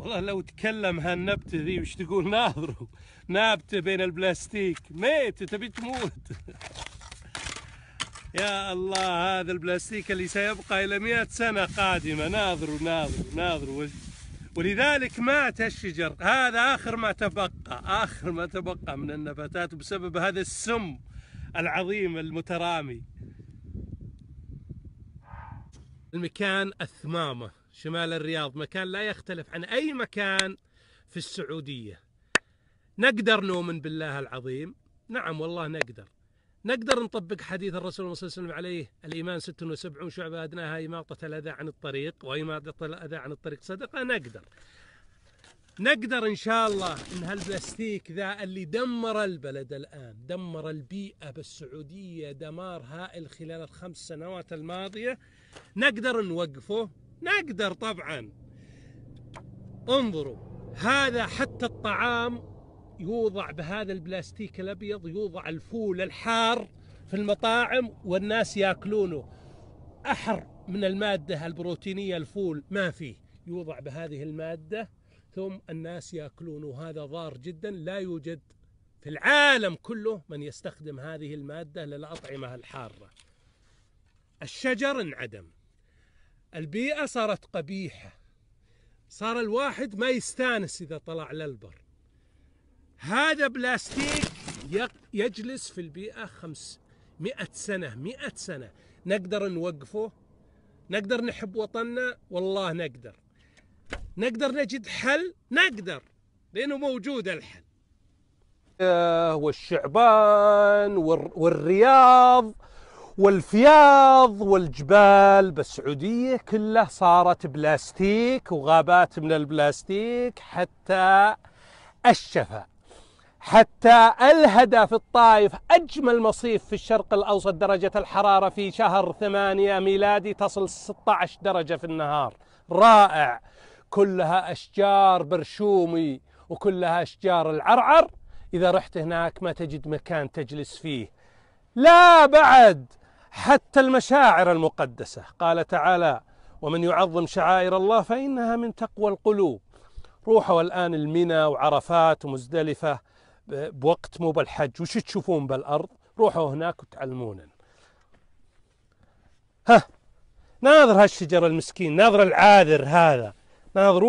والله لو تكلم هالنبته ذي وش تقول ناظروا نابته بين البلاستيك ميت تبي تموت يا الله هذا البلاستيك اللي سيبقى الى 100 سنه قادمه ناظروا ناظروا ناظروا ولذلك مات الشجر هذا اخر ما تبقى اخر ما تبقى من النباتات بسبب هذا السم العظيم المترامي المكان الثمامه شمال الرياض مكان لا يختلف عن أي مكان في السعودية نقدر نؤمن بالله العظيم نعم والله نقدر نقدر نطبق حديث الرسول صلى الله عليه وسلم عليه الإيمان 76 شعبة أدناها إماطة الأذى عن الطريق وإماطة الأذى عن الطريق صدقة نقدر نقدر إن شاء الله إن هالبلاستيك ذا اللي دمر البلد الآن دمر البيئة بالسعودية دمار هائل خلال الخمس سنوات الماضية نقدر نوقفه نقدر طبعا انظروا هذا حتى الطعام يوضع بهذا البلاستيك الابيض يوضع الفول الحار في المطاعم والناس ياكلونه احر من الماده البروتينيه الفول ما فيه يوضع بهذه الماده ثم الناس ياكلونه هذا ضار جدا لا يوجد في العالم كله من يستخدم هذه الماده للاطعمه الحاره الشجر انعدم البيئة صارت قبيحة صار الواحد ما يستانس إذا طلع للبر هذا بلاستيك يجلس في البيئة خمس مئة سنة مئة سنة نقدر نوقفه نقدر نحب وطننا والله نقدر نقدر نجد حل نقدر لأنه موجود الحل والشعبان والرياض والفياض والجبال بالسعودية كلها صارت بلاستيك وغابات من البلاستيك حتى الشفا حتى الهدى في الطائف أجمل مصيف في الشرق الأوسط درجة الحرارة في شهر ثمانية ميلادي تصل 16 درجة في النهار رائع كلها أشجار برشومي وكلها أشجار العرعر إذا رحت هناك ما تجد مكان تجلس فيه لا بعد حتى المشاعر المقدسة قال تعالى ومن يعظم شعائر الله فإنها من تقوى القلوب روحوا الآن المنى وعرفات ومزدلفة بوقت مو بالحج وش تشوفون بالأرض روحوا هناك وتعلمونا ها ناظر هالشجر المسكين ناظر العاذر هذا ناظر